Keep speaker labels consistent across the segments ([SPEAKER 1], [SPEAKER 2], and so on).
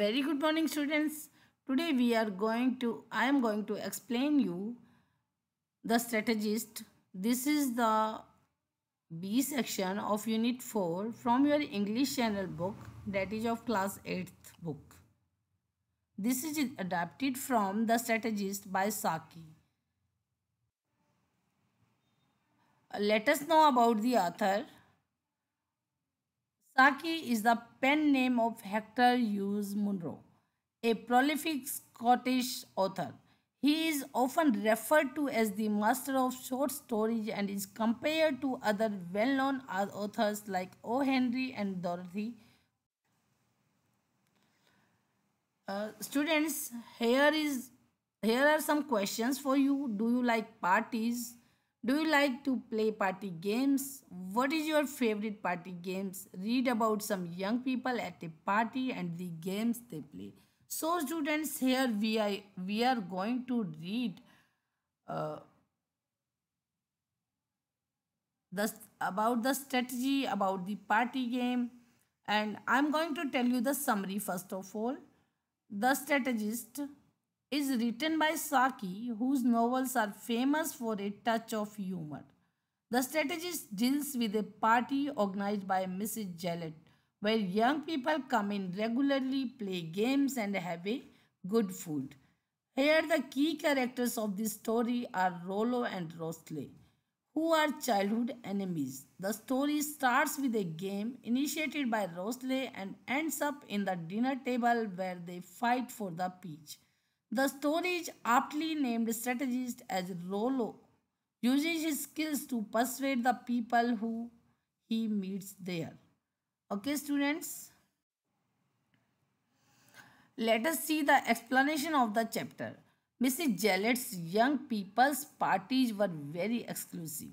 [SPEAKER 1] very good morning students today we are going to i am going to explain you the strategist this is the b section of unit 4 from your english channel book that is of class 8th book this is adapted from the strategist by saki let us know about the author Saki is the pen name of Hector Hughes Munro, a prolific Scottish author. He is often referred to as the master of short stories and is compared to other well-known authors like O. Henry and Dorothy. Uh, students, here is here are some questions for you. Do you like parties? Do you like to play party games? What is your favorite party games? Read about some young people at a party and the games they play. So students here we are, we are going to read uh, the, about the strategy, about the party game and I'm going to tell you the summary first of all. The strategist is written by Saki, whose novels are famous for a touch of humor. The strategist deals with a party organized by Mrs. Gillette, where young people come in regularly, play games, and have a good food. Here, the key characters of this story are Rollo and Rostley, who are childhood enemies. The story starts with a game initiated by Rostley and ends up in the dinner table where they fight for the peach. The story is aptly named strategist as Rollo, uses his skills to persuade the people who he meets there. Okay, students. Let us see the explanation of the chapter. Mrs. Jellett's young people's parties were very exclusive.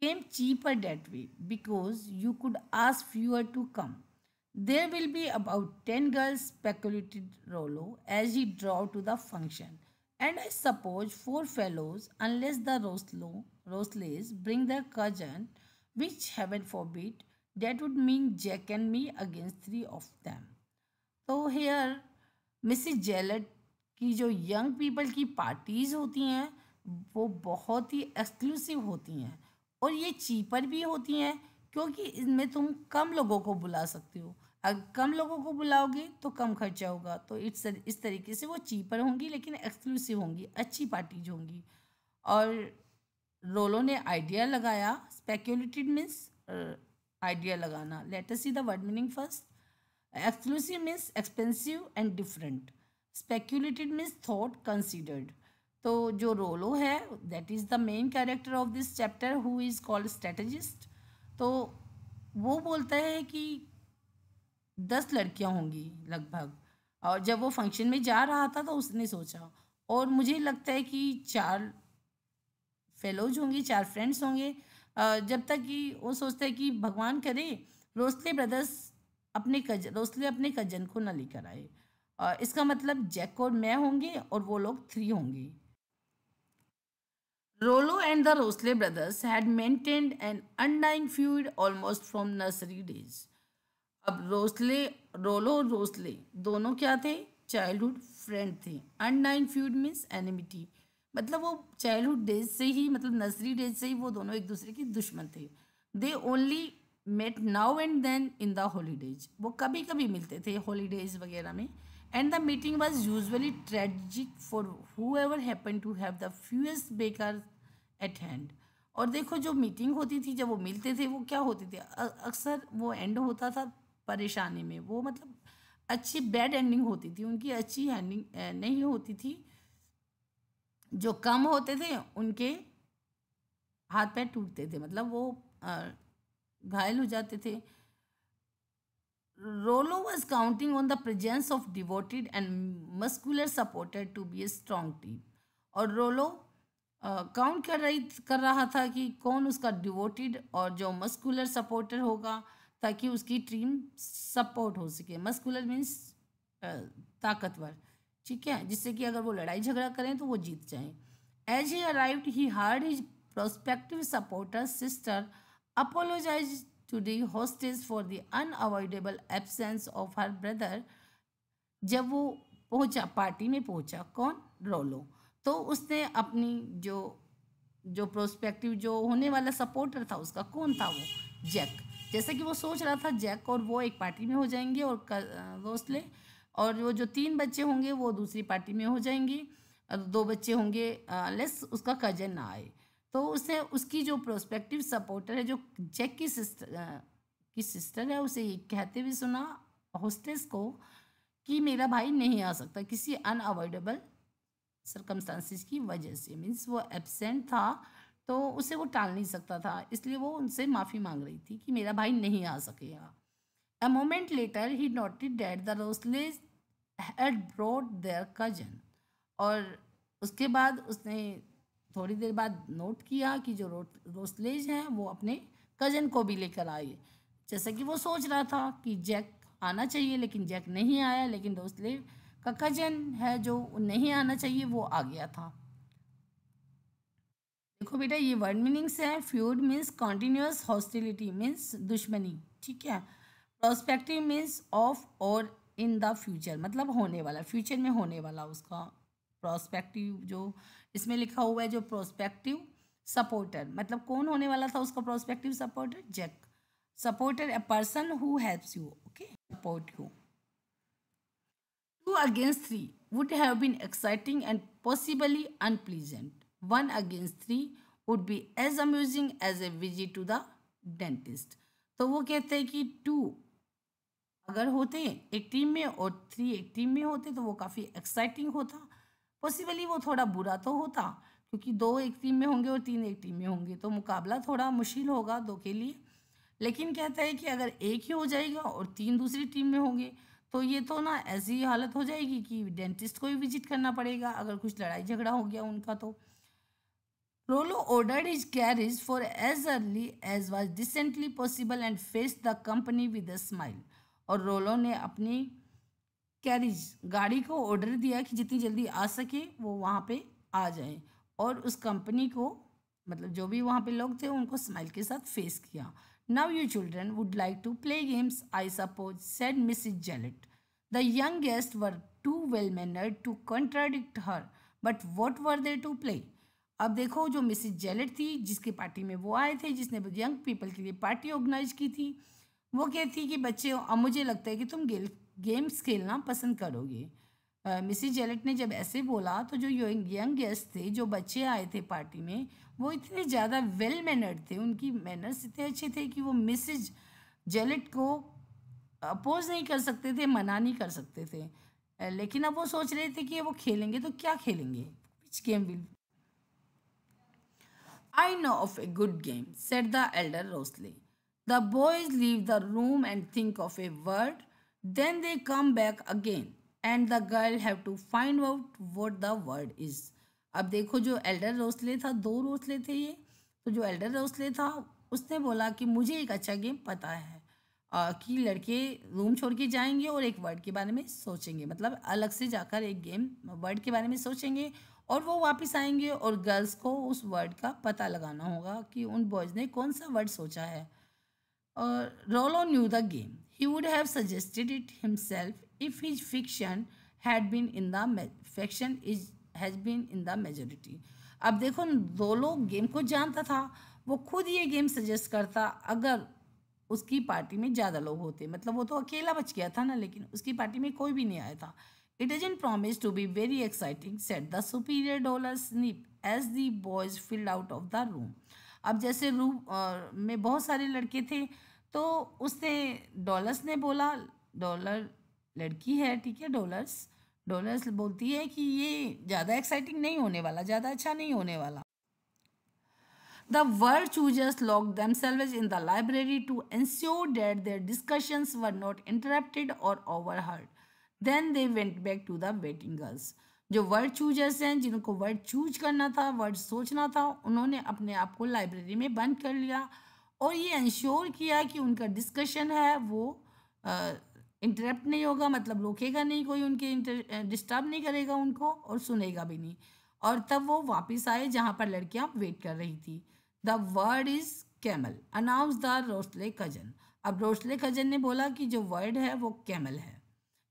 [SPEAKER 1] It came cheaper that way because you could ask fewer to come. There will be about 10 girls, speculated Rollo as he drove to the function. And I suppose four fellows, unless the Roslo, Rosleys bring their cousin, which heaven forbid, that would mean Jack and me against three of them. So here, Mrs. Jellett की जो young people की parties होती हैं वो बहुत ही exclusive होती हैं और ये cheaper भी होती हैं क्योंकि इसमें तुम कम लोगों को बुला सकते हो अगर कम लोगों को बुलाओगे तो कम खर्चा होगा तो इट्स इस तरीके से वो चीपर होंगी लेकिन एक्सक्लूसिव होंगी अच्छी पार्टीज होंगी और रोलो ने आइडिया लगाया स्पेक्यूलेटेड मीन्स आइडिया लगाना later see the word meaning first exclusive means expensive and different speculated means thought considered तो जो रोलो है that is the main character of this chapter who is called strategist तो वो बोलता है कि दस लड़कियां होंगी लगभग और जब वो फंक्शन में जा रहा था तो उसने सोचा और मुझे लगता है कि चार फेलोज होंगे चार फ्रेंड्स होंगे जब तक कि वो सोचता है कि भगवान करे रोस्ले ब्रदर्स अपने कज रोस्ले अपने कजन को ना लेकर आए इसका मतलब जैक और मैं होंगे और वो लोग थ्री होंगे Rollo and the Rosley brothers had maintained an undying feud almost from nursery days. अब रोसले रोलो रोसले दोनों क्या थे चाइल्डहुड फ्रेंड थे अनडाइन फ्यूड मीन्स एनिमिटी मतलब वो चाइल्डहुड डेज से ही मतलब नर्सरी डेज से ही वो दोनों एक दूसरे के दुश्मन थे they only met now and then in the holidays वो कभी कभी मिलते थे हॉलीडेज वगैरह में and the meeting was usually tragic for whoever happen to have the fewest backers at hand और देखो जो मीटिंग होती थी जब वो मिलते थे वो क्या होते थे अक्सर वो एंड होता था परेशानी में वो मतलब अच्छी बैड एंडिंग होती थी उनकी अच्छी एंडिंग नहीं होती थी जो कम होते थे उनके हाथ पैर टूटते थे मतलब वो घायल हो जाते थे Rollo was counting on the presence of devoted and muscular supported to be a strong team और रोलो काउंट कर रही कर रहा था कि कौन उसका डिवोटेड और जो मस्कुलर सपोर्टर होगा ताकि उसकी टीम सपोर्ट हो सके मस्कुलर मीन्स ताकतवर ठीक है जिससे कि अगर वो लड़ाई झगड़ा करें तो वो जीत जाएं as he arrived he heard his prospective supporter sister apologize to the hostess for the unavoidable absence of her brother जब वो पहुंचा पार्टी में पहुंचा कौन रोलो तो उसने अपनी जो जो प्रोस्पेक्टिव जो होने वाला सपोर्टर था उसका कौन था वो जैक जैसे कि वो सोच रहा था जैक और वो एक पार्टी में हो जाएंगे और गोसले और वो जो तीन बच्चे होंगे वो दूसरी पार्टी में हो जाएंगे और दो बच्चे होंगे लेस उसका कजन ना आए तो उसने उसकी जो प्रोस्पेक्टिव सपोर्टर है जो जैक की सिस्टर की सिस्टर है उसे कहते हुए सुना होस्टेस को कि मेरा भाई नहीं आ सकता किसी अनअवॉइडेबल सरकमस्टांसिस की वजह से मीन्स वो एबसेंट था तो उसे वो टाल नहीं सकता था इसलिए वो उनसे माफ़ी मांग रही थी कि मेरा भाई नहीं आ सकेगा a moment later he noted that the Rosles had brought their cousin और उसके बाद उसने थोड़ी देर बाद नोट किया कि जो रोसलेज हैं वो अपने कज़न को भी लेकर आए जैसा कि वो सोच रहा था कि जैक आना चाहिए लेकिन जैक नहीं आया लेकिन रोसलेज का कजन है जो नहीं आना चाहिए वो आ गया था देखो बेटा ये वर्ड मीनिंग्स है feud means continuous hostility means दुश्मनी ठीक है प्रोस्पेक्टिव मीन्स ऑफ और इन द फ्यूचर मतलब होने वाला फ्यूचर में होने वाला उसका प्रोस्पेक्टिव जो इसमें लिखा हुआ है जो प्रोस्पेक्टिव सपोर्टर मतलब कौन होने वाला था उसका prospective supporter jack supporter a person who helps you okay support you Two against three would have been exciting and possibly unpleasant. One against three would be as amusing as a visit to the dentist. तो वो कहते हैं कि to अगर होते एक team में और थ्री एक टीम में होते तो वो काफ़ी एक्साइटिंग होता पॉसिबली वो थोड़ा बुरा तो होता क्योंकि दो एक टीम में होंगे और तीन एक टीम में होंगे तो मुकाबला थोड़ा मुश्किल होगा दो के लिए लेकिन कहता है कि अगर एक ही हो जाएगा और तीन दूसरी टीम में होंगे तो ये तो ना ऐसी हालत हो जाएगी कि डेंटिस्ट को ही विजिट करना पड़ेगा अगर कुछ लड़ाई झगड़ा हो गया उनका तो Rollo ordered his carriage for as early as was decently possible and faced the company with a smile और रोलो ने अपनी कैरिज गाड़ी को ऑर्डर दिया कि जितनी जल्दी आ सके वो वहाँ पे आ जाए और उस कंपनी को मतलब जो भी वहाँ पे लोग थे उनको स्माइल के साथ फेस किया Now you children would like to play games, I suppose, said Mrs. Jellett. The young guests were too well-mannered to contradict her, but what were they to play? अब देखो जो मिसिज जेलेट थी जिसके पार्टी में वो आए थे जिसने यंग पीपल के लिए पार्टी ऑर्गेनाइज की थी वो कहती कि बच्चे अब मुझे लगता है कि तुम गेम्स खेलना पसंद करोगे मिसिज जेलेट ने जब ऐसे बोला तो जो यंग गेस्ट थे जो बच्चे आए थे पार्टी में वो इतने ज़्यादा वेल मैनर्ड थे उनकी मैनर्स इतने अच्छे थे कि वो मिसिज जेलेट को अपोज नहीं कर सकते थे मना नहीं कर सकते थे लेकिन अब वो सोच रहे थे कि वो खेलेंगे तो क्या खेलेंगे which game will I know of a good game said the elder Rosalie. The boys leave the room and think of a word then they come back again and the girl have to find out what the word is अब देखो जो Elder रोसले था दो रोसले थे ये तो जो Elder रोसले था उसने बोला कि मुझे एक अच्छा गेम पता है आ, कि लड़के रूम छोड़ के जाएंगे और एक वर्ड के बारे में सोचेंगे मतलब अलग से जाकर एक गेम वर्ड के बारे में सोचेंगे और वो वापस आएंगे और गर्ल्स को उस वर्ड का पता लगाना होगा कि उन बॉयज़ ने कौन सा वर्ड सोचा है और Rollo knew the game he would have suggested it himself if his fiction had been in the fiction is has been in the majority अब देखो दो लोग गेम को जानता था वो खुद ये गेम सजेस्ट करता अगर उसकी पार्टी में ज़्यादा लोग होते मतलब वो तो अकेला बच गया था ना लेकिन उसकी पार्टी में कोई भी नहीं आया था it is in promise to be very exciting said the superior dollar snip as the boys filed out of the room अब जैसे रूम में बहुत सारे लड़के थे तो उसने डॉलर्स ने बोला डॉलर लड़की है ठीक है डोलर्स डोलर्स बोलती है कि ये ज़्यादा एक्साइटिंग नहीं होने वाला ज़्यादा अच्छा नहीं होने वाला the word choosers lock themselves in the library to ensure that their discussions were not interrupted or overheard then they went back to the waiting girls जो वर्ड चूजर्स हैं जिनको वर्ड चूज करना था word सोचना था उन्होंने अपने आप को लाइब्रेरी में बंद कर लिया और ये इंश्योर किया कि उनका डिस्कशन है वो इंटरप्ट नहीं होगा मतलब रोकेगा नहीं कोई उनके डिस्टर्ब नहीं करेगा उनको और सुनेगा भी नहीं और तब वो वापस आए जहाँ पर लड़कियाँ वेट कर रही थी the word is camel announce the रोसले cousin अब रोसले कजन ने बोला कि जो वर्ड है वो कैमल है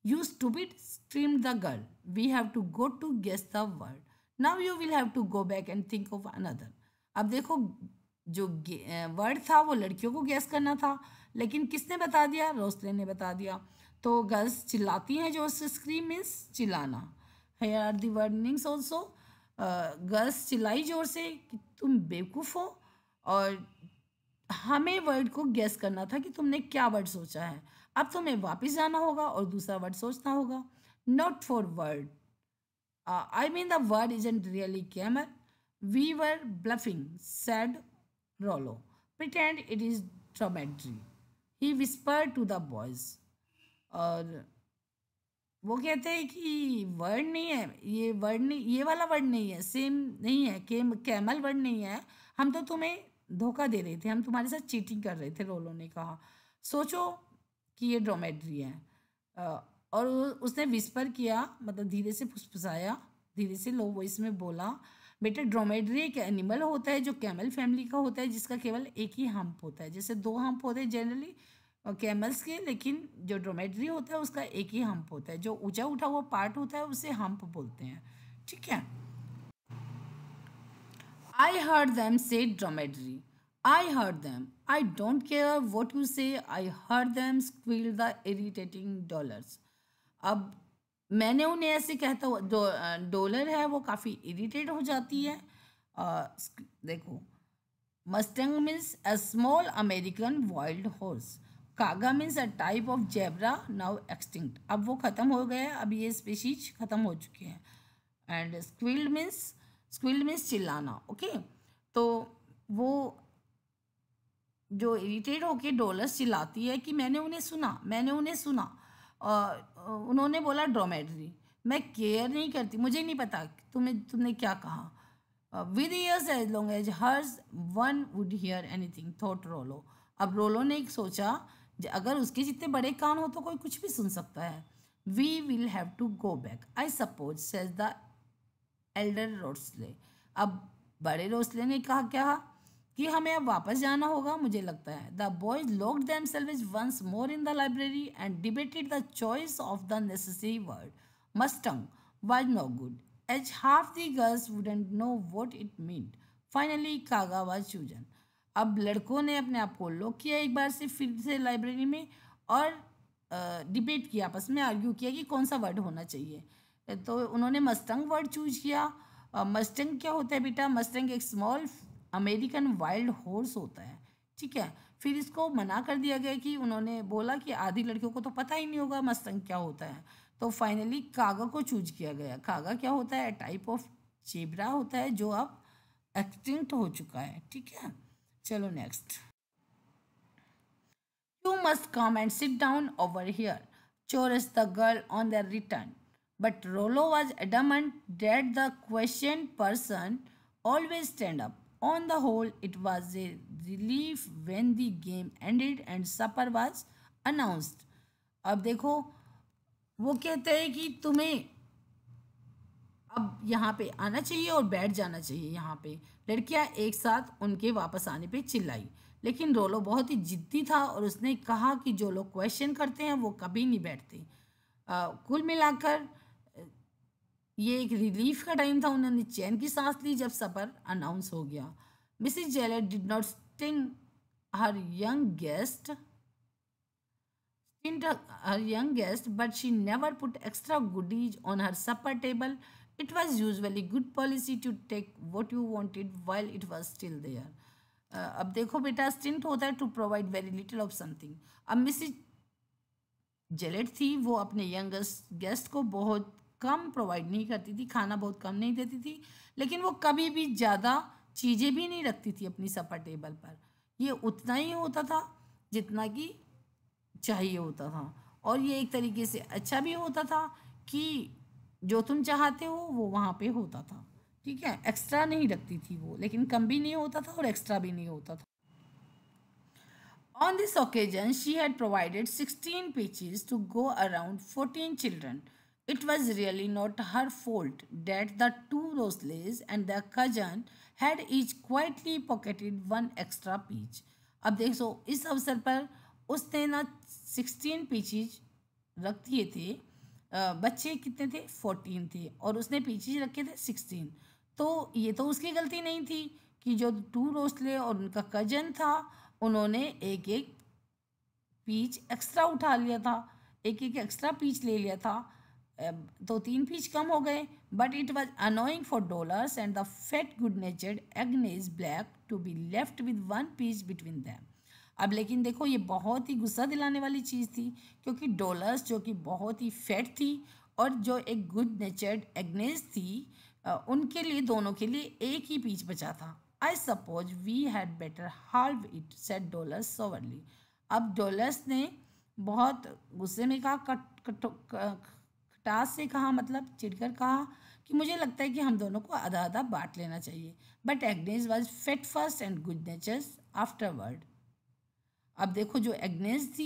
[SPEAKER 1] you stupid scream the girl we have to go to guess the word now you will have to go back and think of another अब देखो जो वर्ड था वो लड़कियों को गैस करना था लेकिन किसने बता दिया रोस्ले ने बता दिया तो गर्ल्स चिल्लाती हैं जो स्क्रीम मीन्स चिल्लाना here are the warnings also girls चिल्लाई जोर से कि तुम बेवकूफ़ हो और हमें वर्ड को गैस करना था कि तुमने क्या वर्ड सोचा है अब तुम्हें वापस जाना होगा और दूसरा वर्ड सोचना होगा not for word I mean the word is and really camel we were bluffing said Rollo pretend it is dromedary he whisper to the boys और वो कहते हैं कि वर्ड नहीं है ये वर्ड नहीं ये वाला वर्ड नहीं है सेम नहीं है के, कैमल वर्ड नहीं है हम तो तुम्हें धोखा दे रहे थे हम तुम्हारे साथ चीटिंग कर रहे थे रोलो ने कहा सोचो कि ये ड्रोमेड्री है और उसने विस्पर किया मतलब धीरे से फुसफुसाया धीरे से लो वॉइस में बोला बेटा ड्रोमेड्री एक एनिमल होता है जो कैमल फैमिली का होता है जिसका केवल एक ही हम्प होता है जैसे दो हम्प होते हैं जनरली और कैमल्स के लेकिन जो ड्रोमेड्री होता है उसका एक ही हम्प होता है जो ऊंचा उठा हुआ पार्ट होता है उसे हम्प बोलते हैं ठीक है आई heard them say dromedary I heard them I don't care what you say I heard them squeal the irritating dollars अब मैंने उन्हें ऐसे कहता हुआ जो डॉलर है वो काफ़ी इरीटेट हो जाती है आ, देखो mustang means a small American wild horse quagga means a type of zebra now extinct अब वो ख़त्म हो गया है अब ये स्पीशीज ख़त्म हो चुकी है and squealed means squealed means चिल्लाना ओके तो वो जो इरिटेट होके डोलस चिल्लाती है कि मैंने उन्हें सुना मैंने उन्हें सुना और उन्होंने बोला ड्रोमेडरी मैं केयर नहीं करती मुझे नहीं पता तुम्हें तुमने क्या कहा with ears as long as hers one would hear anything thought Rollo अब रोलो ने एक सोचा अगर उसके जितने बड़े कान हो तो कोई कुछ भी सुन सकता है we will have to go back I suppose says the elder Rosle अब बड़े रोसले ने कहा क्या कि हमें अब वापस जाना होगा मुझे लगता है the boys locked themselves once more in the library and debated the choice of the necessary word mustang was no good as half the girls wouldn't know what it mean finally quagga was chosen अब लड़कों ने अपने आप को lock किया एक बार से फिर से लाइब्रेरी में और डिबेट किया आपस में आर्ग्यू किया कि कौन सा वर्ड होना चाहिए तो उन्होंने मस्तंग वर्ड चूज किया मस्टंग क्या होता है बेटा मस्टंग एक स्मॉल अमेरिकन वाइल्ड हॉर्स होता है ठीक है फिर इसको मना कर दिया गया कि उन्होंने बोला कि आधी लड़कियों को तो पता ही नहीं होगा मस्तंग क्या होता है तो फाइनली कागा को चूज किया गया कागा क्या होता है टाइप ऑफ चेबरा होता है जो अब एक्सटिंक्ट हो चुका है ठीक है चलो next you must come and sit down over here chorus the girl on the return but Rollo was adamant that the question person always stand up on the whole it was a relief when the game ended and supper was announced अब देखो वो कहते हैं कि तुम्हें अब यहाँ पे आना चाहिए और बैठ जाना चाहिए यहाँ पे लड़कियाँ एक साथ उनके वापस आने पे चिल्लाई लेकिन रोलो बहुत ही जिद्दी था और उसने कहा कि जो लोग क्वेश्चन करते हैं वो कभी नहीं बैठते कुल मिलाकर ये एक रिलीफ का टाइम था उन्होंने चैन की सांस ली जब सफ़र अनाउंस हो गया Mrs Jellett did not stint her young guest her young guest but she never put extra goodies on her supper table It was usually good policy to take what you wanted while it was still there. Uh, अब देखो बेटा stint होता है to provide very little of something अब Mrs जेलेट थी वो अपने youngest guest को बहुत कम प्रोवाइड नहीं करती थी खाना बहुत कम नहीं देती थी लेकिन वो कभी भी ज़्यादा चीज़ें भी नहीं रखती थी अपनी सफ़र टेबल पर ये उतना ही होता था जितना कि चाहिए होता था और ये एक तरीके से अच्छा भी होता था कि जो तुम चाहते हो वो वहाँ पे होता था ठीक है एक्स्ट्रा नहीं रखती थी वो लेकिन कम भी नहीं होता था और एक्स्ट्रा भी नहीं होता था on this occasion she had provided sixteen peaches to go around fourteen children it was really not her fault that the two Rosles and the cousin had each quietly pocketed one extra peach अब देख सो इस अवसर पर उसने ना sixteen पीचिज रख दिए थे बच्चे कितने थे फोर्टीन थे और उसने पीछे रखे थे सिक्सटीन तो ये तो उसकी गलती नहीं थी कि जो टू रोस्ले और उनका कजन था उन्होंने एक एक पीच एक्स्ट्रा उठा लिया था एक एक एक्स्ट्रा पीच ले लिया था तो तीन पीच कम हो गए but it was annoying for dollars and the fat good natured Agnes Blake to be left with one peach between them अब लेकिन देखो ये बहुत ही गुस्सा दिलाने वाली चीज़ थी क्योंकि डॉलर्स जो कि बहुत ही फेट थी और जो एक गुड नेचर्ड एग्नेस थी उनके लिए दोनों के लिए एक ही पीच बचा था I suppose we had better halve it said dollars sourly अब डॉलर्स ने बहुत गुस्से में कहा कट खटास से कहा मतलब चिड़कर कहा कि मुझे लगता है कि हम दोनों को आधा आधा बांट लेना चाहिए but Agnes was fat first and good natured afterward अब देखो जो एग्नेस थी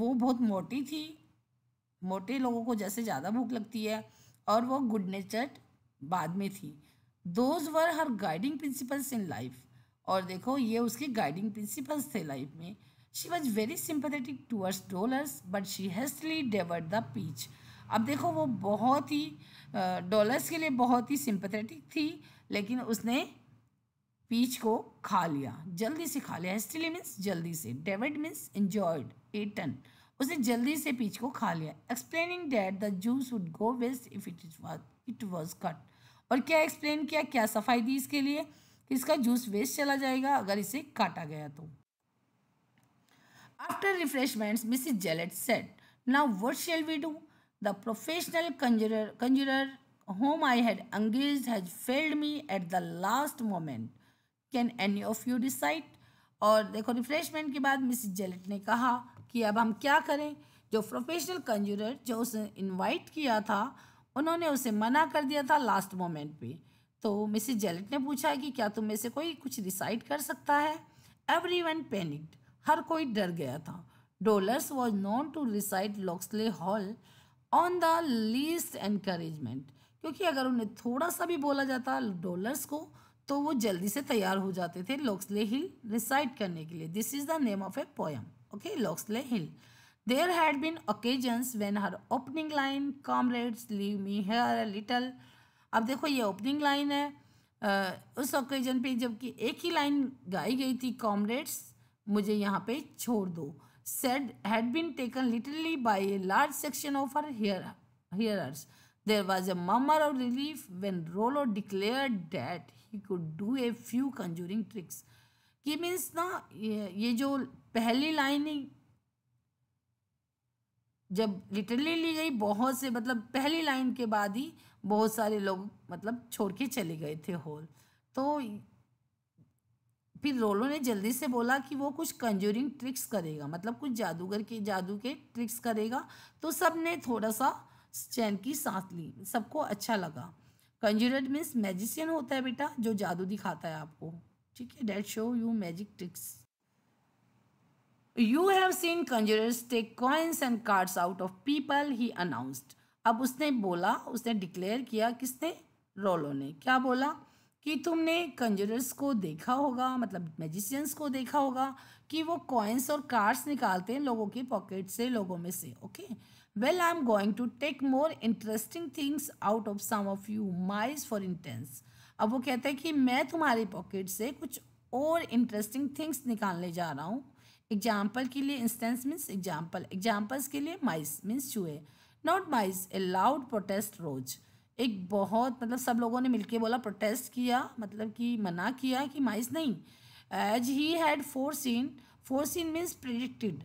[SPEAKER 1] वो बहुत मोटी थी मोटे लोगों को जैसे ज़्यादा भूख लगती है और वो गुड नेचर्ड बाद में थी those were her guiding principles in life और देखो ये उसके गाइडिंग प्रिंसिपल्स थे लाइफ में she was very sympathetic towards dollars but she hastily devoured the peach अब देखो वो बहुत ही डॉलर्स के लिए बहुत ही सिंपथेटिक थी लेकिन उसने पीच को खा लिया जल्दी से खा लिया हेस्टिली मीन्स जल्दी से डेविड मीन्स इंजॉयड एटन उसने जल्दी से पीच को खा लिया explaining that the juice would go waste if it is it was cut और क्या एक्सप्लेन किया क्या सफाई दी इसके लिए कि इसका जूस वेस्ट चला जाएगा अगर इसे काटा गया तो after refreshments Mrs Jellett said now what shall we do the professional conjuror conjuror whom I had engaged has failed me at the last moment can any of you decide और देखो refreshment के बाद Mrs जेलेट ने कहा कि अब हम क्या करें जो प्रोफेशनल कंजूरर जो उसे इनवाइट किया था उन्होंने उसे मना कर दिया था लास्ट मोमेंट पे तो मिसिस जेलेट ने पूछा कि क्या तुम में से कोई कुछ डिसाइड कर सकता है एवरी वन पेनिक्ड हर कोई डर गया था dollars was known to recite Locksley Hall on the least encouragement क्योंकि अगर उन्हें थोड़ा सा भी बोला जाता डोलर्स को तो वो जल्दी से तैयार हो जाते थे लॉक्सले हिल रिसाइड करने के लिए this is the name of a poem okay Locksley Hill there had been occasions when her opening line comrades leave me here a little अब देखो ये ओपनिंग लाइन है आ, उस ओकेजन पे जबकि एक ही लाइन गाई गई थी कॉमरेड्स मुझे यहाँ पे छोड़ दो said had been taken literally by a large section of her hair hearers There was a murmur of relief when Rollo declared that he could do a few conjuring tricks. कि means ना ये, ये जो पहली line ही जब literally ली गई बहुत से मतलब पहली लाइन के बाद ही बहुत सारे लोग मतलब छोड़ के चले गए थे हॉल तो फिर रोलो ने जल्दी से बोला कि वो कुछ कंजूरिंग ट्रिक्स करेगा मतलब कुछ जादूगर के जादू के ट्रिक्स करेगा तो सब ने थोड़ा सा चैन की सांस ली सबको अच्छा लगा कंजूर मीन्स मैजिशियन होता है बेटा जो जादू दिखाता है आपको ठीक है that show you magic tricks you have seen conjurers take coins and cards out of people he announced अब उसने बोला उसने डिक्लेयर किया किसने रोलो ने क्या बोला कि तुमने कंजूरर्स को देखा होगा मतलब मैजिशियंस को देखा होगा कि वो कॉइन्स और कार्ड्स निकालते हैं लोगों के पॉकेट से लोगों में से okay Well, I'm going to take more interesting things out of some of you. Mice for instance अब वो कहते हैं कि मैं तुम्हारे पॉकेट से कुछ और इंटरेस्टिंग थिंग्स निकालने जा रहा हूँ एग्जाम्पल के लिए इंस्टेंस मीन्स एग्जाम्पल एग्जाम्पल्स के लिए माइस मीन्स चूहे not mice a loud protest rose एक बहुत मतलब सब लोगों ने मिलके बोला प्रोटेस्ट किया मतलब कि मना किया कि माइस नहीं as he had foreseen foreseen means predicted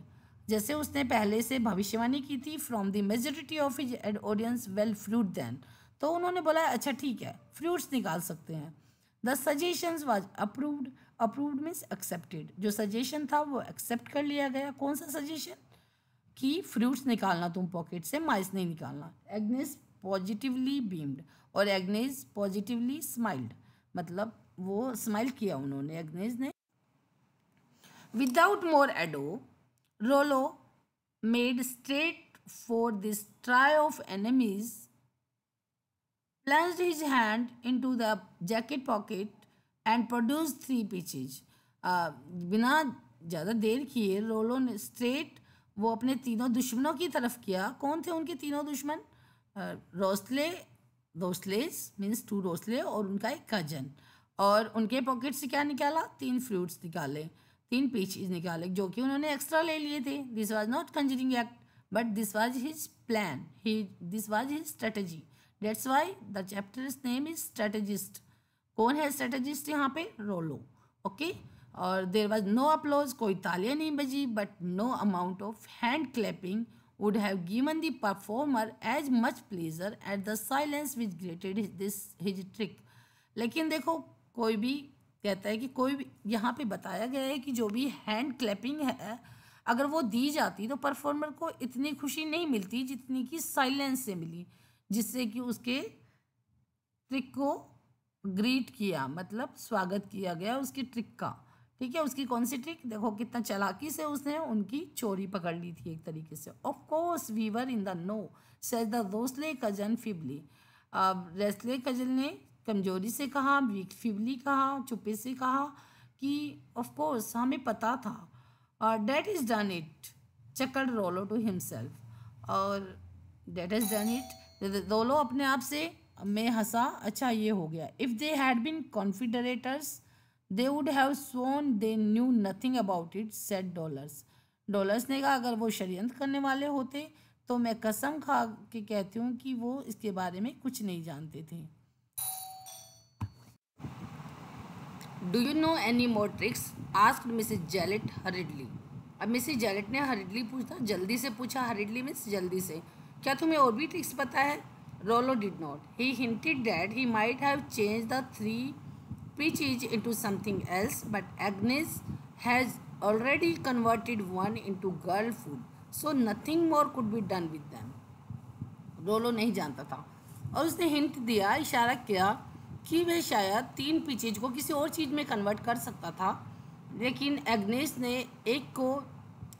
[SPEAKER 1] जैसे उसने पहले से भविष्यवाणी की थी from the majority of his aged audience well fruit then तो उन्होंने बोला अच्छा ठीक है फ्रूट्स निकाल सकते हैं the suggestion was approved approved means accepted जो सजेशन था वो एक्सेप्ट कर लिया गया कौन सा सजेशन कि फ्रूट्स निकालना तुम पॉकेट से माइस नहीं निकालना एग्नेस पॉजिटिवली बीम्ड और एग्नेस पॉजिटिवली स्माइल्ड मतलब वो स्माइल किया उन्होंने एग्नेस ने without more ado Rollo made straight for this try of enemies, plunged his hand into the jacket pocket and produced three pitches. Uh, बिना ज़्यादा देर किए रोलो ने स्ट्रेट वो अपने तीनों दुश्मनों की तरफ किया कौन थे उनके तीनों दुश्मन रोसले रोसलेस मीन्स टू रोसले और उनका एक कजन और उनके पॉकेट से क्या निकाला तीन फ्रूट्स निकाले तीन पेचीज निकाले जो कि उन्होंने एक्स्ट्रा ले लिए थे this was not conjuring act but this was his plan ही this was his strategy that's why the chapter name is strategist कौन है स्ट्रेटजिस्ट यहाँ पे रोलो ओके और देर वॉज नो अपलोज कोई तालियां नहीं बजी but no amount of hand clapping would have given the performer as much pleasure at the the which greeted this his trick लेकिन देखो कोई भी कहता है कि कोई भी यहाँ पर बताया गया है कि जो भी हैंड क्लैपिंग है अगर वो दी जाती तो परफॉर्मर को इतनी खुशी नहीं मिलती जितनी कि साइलेंस से मिली जिससे कि उसके ट्रिक को ग्रीट किया मतलब स्वागत किया गया उसकी ट्रिक का ठीक है उसकी कौन सी ट्रिक देखो कितना चलाकी से उसने उनकी चोरी पकड़ ली थी एक तरीके से of course weaver in the no says the रोसले cousin feebly Roseley cousin ने कमजोरी से कहा वीक वीकफिबली कहा चुपे से कहा कि ऑफ कोर्स हमें पता था that is done it chuckled Rollo to himself और that is done it Rollo अपने आप से मैं हंसा अच्छा ये हो गया if they had been confederates they would have known they knew nothing about it said dollars dollars ने कहा अगर वो षडयंत्र करने वाले होते तो मैं कसम खा के कहती हूँ कि वो इसके बारे में कुछ नहीं जानते थे do you know any more tricks ask Mrs Jellett hurriedly अब मिसिज जैलेट ने हरिडली पूछा जल्दी से पूछा हरिडली मिस जल्दी से क्या तुम्हें और भी ट्रिक्स पता है Rollo did not he hinted that he might have change the three peaches into something else but agnes has already converted one into girl food so nothing more could be done with them Rollo नहीं जानता था और उसने hint दिया इशारा किया कि वह शायद तीन पिचेज को किसी और चीज़ में कन्वर्ट कर सकता था लेकिन एग्नेस ने एक को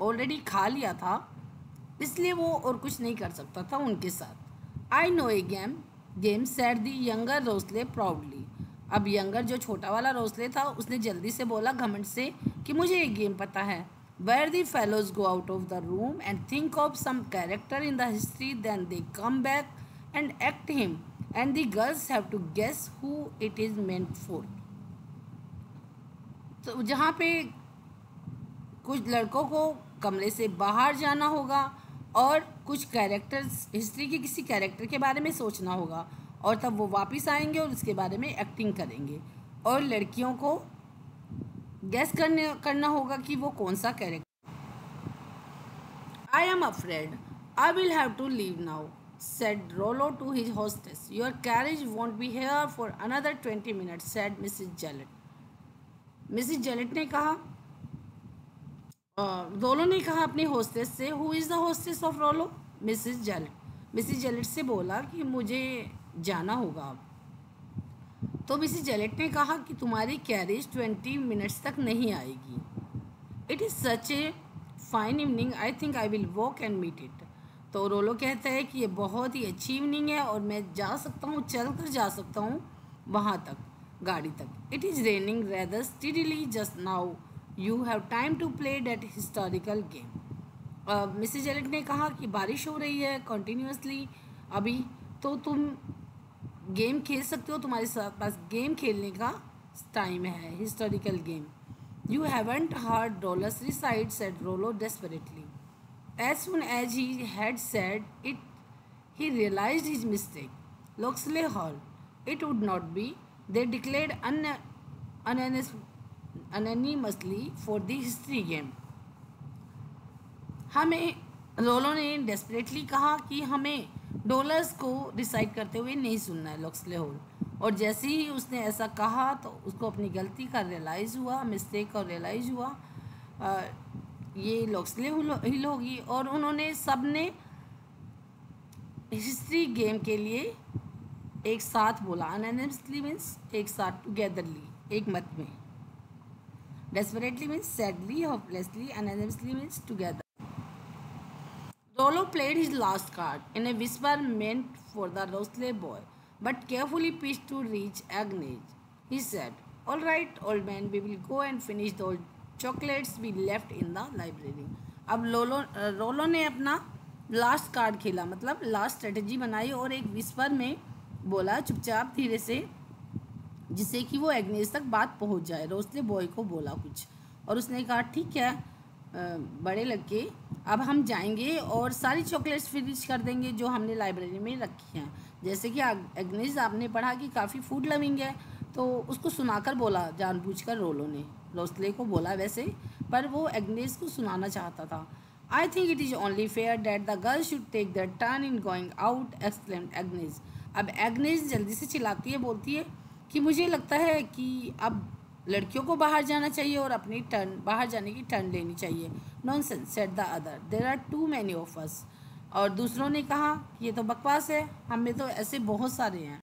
[SPEAKER 1] ऑलरेडी खा लिया था इसलिए वो और कुछ नहीं कर सकता था उनके साथ I know a game game said the younger Roseley proudly अब यंगर जो छोटा वाला रोसले था उसने जल्दी से बोला घमंड से कि मुझे एक गेम पता है where the fellows go out of the room and think of some character in the history then they come back and act him and the girls have to guess who it is meant for तो जहाँ पे कुछ लड़कों को कमरे से बाहर जाना होगा और कुछ कैरेक्टर्स हिस्ट्री के किसी कैरेक्टर के बारे में सोचना होगा और तब वो वापस आएंगे और उसके बारे में एक्टिंग करेंगे और लड़कियों को गैस करने करना होगा कि वो कौन सा character I am afraid I will have to leave now said Rollo to his hostess. Your carriage won't be here for another twenty minutes, said Mrs. Jellett. Mrs. Jellett ने कहा रोलो ने कहा अपनी होस्टेस से who is the hostess of Rollo Mrs Jellett Mrs Jellett से बोला कि मुझे जाना होगा अब तो मिसिज जेलेट ने कहा कि तुम्हारी कैरिज ट्वेंटी मिनट्स तक नहीं आएगी it is such a fine evening I think I will walk and meet it तो रोलो कहता है कि ये बहुत ही अच्छी इवनिंग है और मैं जा सकता हूँ चल कर जा सकता हूँ वहाँ तक गाड़ी तक it is raining rather steadily just now you have time to play that historical game Mrs Elliot ने कहा कि बारिश हो रही है कंटिन्यूसली अभी तो तुम गेम खेल सकते हो तुम्हारे साथ पास गेम खेलने का टाइम है historical game you haven't heard dollars reside said Rollo desperately as soon as he had said it he realise his mistake Locksley Hall it would not be they declare unanimously for the history game हमें Rollo ने desperately कहा कि हमें Dolours को decide करते हुए नहीं सुनना है लोक्सले हॉल और जैसे ही उसने ऐसा कहा तो उसको अपनी गलती का रियलाइज हुआ मिस्टेक का रियलाइज हुआ ये लोसले ही होगी और उन्होंने सब ने हिस्ट्री गेम के लिए एक साथ बोला अनिमसली मीन्स एक साथ टुगेदरली एक मत में desperately means sadly hopelessly unanimously means together Rollo played his last card in a whisper meant for the Roseley boy but carefully pitch to reach Agnes he said all right old man we will go and finish the old chocolates be left in the library अब लोलो रोलो ने अपना last card खेला मतलब last strategy बनाई और एक whisper में बोला चुपचाप धीरे से जिससे कि वो एग्नेस तक बात पहुंच जाए रोसले बॉय को बोला कुछ और उसने कहा ठीक है बड़े लग के अब हम जाएंगे और सारी चॉकलेट्स फिनिश कर देंगे जो हमने लाइब्रेरी में रखी हैं जैसे कि एग्नेस आपने पढ़ा कि काफ़ी फूड लविंग है तो उसको सुनाकर बोला जानबूझकर रोलो ने रोसले को बोला वैसे पर वो एग्नेस को सुनाना चाहता था I think it is only fair that the girl should take the turn in going out excellent Agnes अब एग्नेस जल्दी से चिल्लाती है बोलती है कि मुझे लगता है कि अब लड़कियों को बाहर जाना चाहिए और अपनी टर्न बाहर जाने की टर्न लेनी चाहिए nonsense said the other there are too many offers और दूसरों ने कहा ये तो बकवास है हमें तो ऐसे बहुत सारे हैं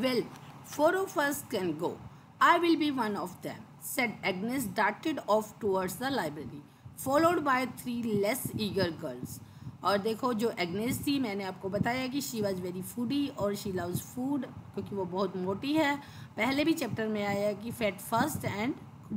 [SPEAKER 1] well four offers can go I will be one of them, said Agnes, darted off towards the library, followed by three less eager girls. और देखो जो एग्नेस थी मैंने आपको बताया कि शी वॉज़ वेरी फूडी और शी लव्स फूड क्योंकि वो बहुत मोटी है पहले भी चैप्टर में आया कि fat first and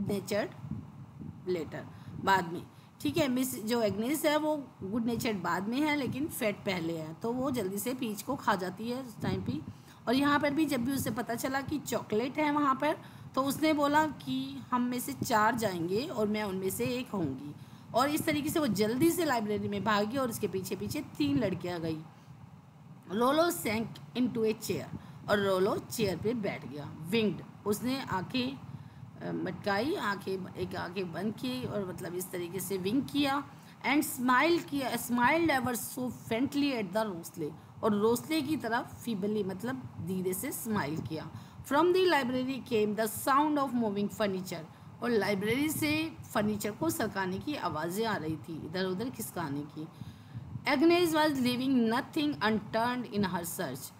[SPEAKER 1] natured later बाद में ठीक है मिस जो एग्नेस है वो गुड नेचर्ड बाद में है लेकिन फैट पहले है तो वो जल्दी से पीच को खा जाती है उस टाइम पर और यहाँ पर भी जब भी उसे पता चला कि चॉकलेट है वहाँ पर तो उसने बोला कि हम में से चार जाएंगे और मैं उनमें से एक होंगी और इस तरीके से वो जल्दी से लाइब्रेरी में भागी और उसके पीछे पीछे तीन लड़कियाँ गई रोलो सेंक इन टू ए चेयर और रोलो चेयर पे बैठ गया विंग्ड उसने आंखें मटकाई आंखें एक आंखें बंद की और मतलब इस तरीके से विंग किया एंड स्माइल किया smile ever so friendly at the Roseley और रोसले की तरफ फीबली मतलब धीरे से स्माइल किया from the library came the sound of moving furniture और लाइब्रेरी से फर्नीचर को सरकाने की आवाज़ें आ रही थी इधर उधर खिसकाने की Agnes was leaving nothing unturned in her search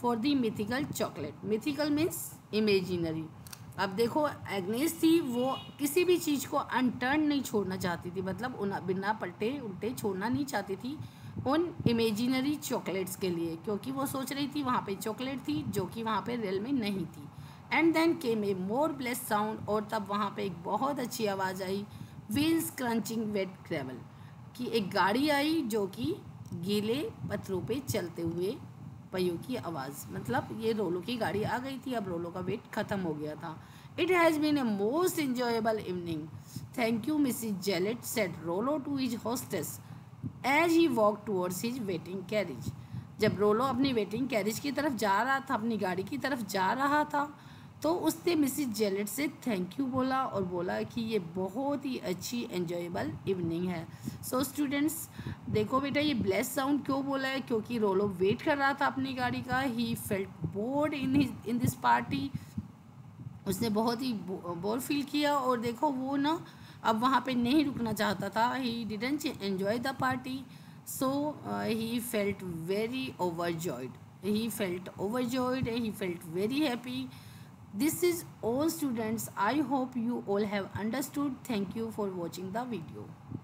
[SPEAKER 1] for the mythical chocolate mythical means imaginary अब देखो एग्नेस थी वो किसी भी चीज़ को अनटर्न नहीं छोड़ना चाहती थी मतलब उन बिना पलटे उल्टे छोड़ना नहीं चाहती थी उन इमेजिनरी चॉकलेट्स के लिए क्योंकि वो सोच रही थी वहाँ पे चॉकलेट थी जो कि वहाँ पे रेल में नहीं थी and then came a more bless sound और तब वहाँ पे एक बहुत अच्छी आवाज़ आई व्हील्स क्रंचिंग वेट ट्रेवल कि एक गाड़ी आई जो कि गीले पत्थरों पे चलते हुए पहियों की आवाज़ मतलब ये रोलो की गाड़ी आ गई थी अब रोलो का वेट ख़त्म हो गया था it has been a most enjoyable evening thank you Mrs Jellett said Rollo to his hostess as he walk towards his waiting carriage जब रोलो अपनी वेटिंग कैरिज की तरफ जा रहा था अपनी गाड़ी की तरफ जा रहा था तो उसने मिसिस जेलेट से थैंक यू बोला और बोला कि ये बहुत ही अच्छी एन्जॉयबल इवनिंग है सो so, स्टूडेंट्स देखो बेटा ये ब्लेस साउंड क्यों बोला है क्योंकि रोलो वेट कर रहा था अपनी गाड़ी का he felt bored in in this party उसने बहुत ही बोर फील किया और देखो वो ना अब वहाँ पे नहीं रुकना चाहता था he didn't enjoy the party so he felt very overjoyed he felt overjoyed he felt very happy this is all students I hope you all have understood thank you for watching the video